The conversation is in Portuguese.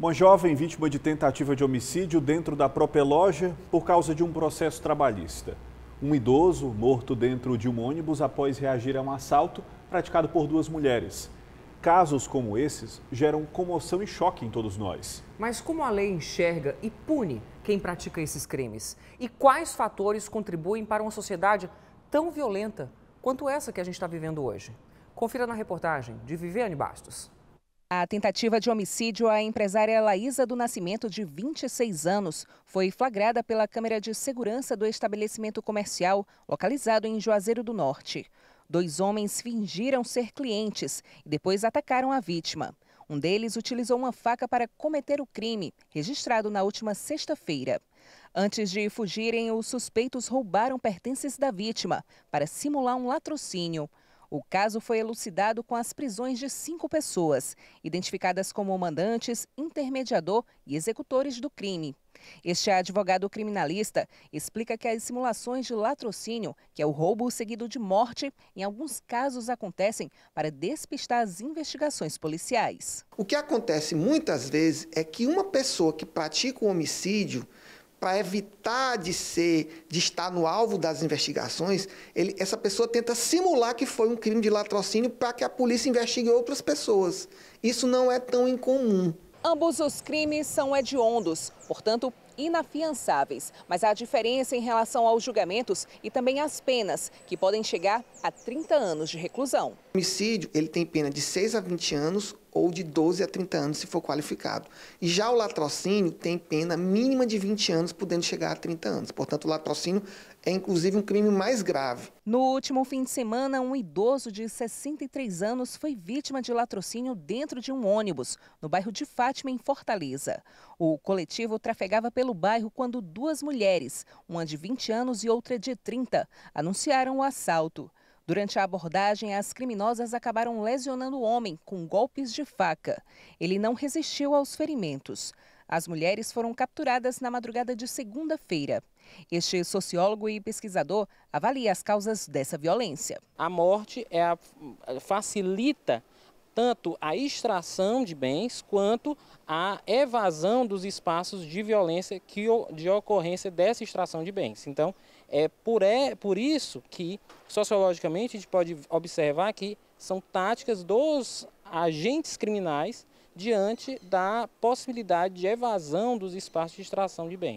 Uma jovem vítima de tentativa de homicídio dentro da própria loja por causa de um processo trabalhista. Um idoso morto dentro de um ônibus após reagir a um assalto praticado por duas mulheres. Casos como esses geram comoção e choque em todos nós. Mas como a lei enxerga e pune quem pratica esses crimes? E quais fatores contribuem para uma sociedade tão violenta quanto essa que a gente está vivendo hoje? Confira na reportagem de Viviane Bastos. A tentativa de homicídio à empresária Laísa do Nascimento, de 26 anos, foi flagrada pela Câmara de Segurança do estabelecimento comercial, localizado em Juazeiro do Norte. Dois homens fingiram ser clientes e depois atacaram a vítima. Um deles utilizou uma faca para cometer o crime, registrado na última sexta-feira. Antes de fugirem, os suspeitos roubaram pertences da vítima para simular um latrocínio. O caso foi elucidado com as prisões de cinco pessoas, identificadas como mandantes, intermediador e executores do crime. Este advogado criminalista explica que as simulações de latrocínio, que é o roubo seguido de morte, em alguns casos acontecem para despistar as investigações policiais. O que acontece muitas vezes é que uma pessoa que pratica um homicídio para evitar de ser, de estar no alvo das investigações, ele, essa pessoa tenta simular que foi um crime de latrocínio para que a polícia investigue outras pessoas. Isso não é tão incomum. Ambos os crimes são hediondos portanto, inafiançáveis. Mas há diferença em relação aos julgamentos e também às penas, que podem chegar a 30 anos de reclusão. O homicídio, ele tem pena de 6 a 20 anos ou de 12 a 30 anos, se for qualificado. E já o latrocínio tem pena mínima de 20 anos, podendo chegar a 30 anos. Portanto, o latrocínio é inclusive um crime mais grave. No último fim de semana, um idoso de 63 anos foi vítima de latrocínio dentro de um ônibus, no bairro de Fátima, em Fortaleza. O coletivo veículo trafegava pelo bairro quando duas mulheres, uma de 20 anos e outra de 30, anunciaram o assalto. Durante a abordagem, as criminosas acabaram lesionando o homem com golpes de faca. Ele não resistiu aos ferimentos. As mulheres foram capturadas na madrugada de segunda-feira. Este sociólogo e pesquisador avalia as causas dessa violência. A morte é a, facilita tanto a extração de bens quanto a evasão dos espaços de violência que, de ocorrência dessa extração de bens. Então, é por, é por isso que, sociologicamente, a gente pode observar que são táticas dos agentes criminais diante da possibilidade de evasão dos espaços de extração de bens.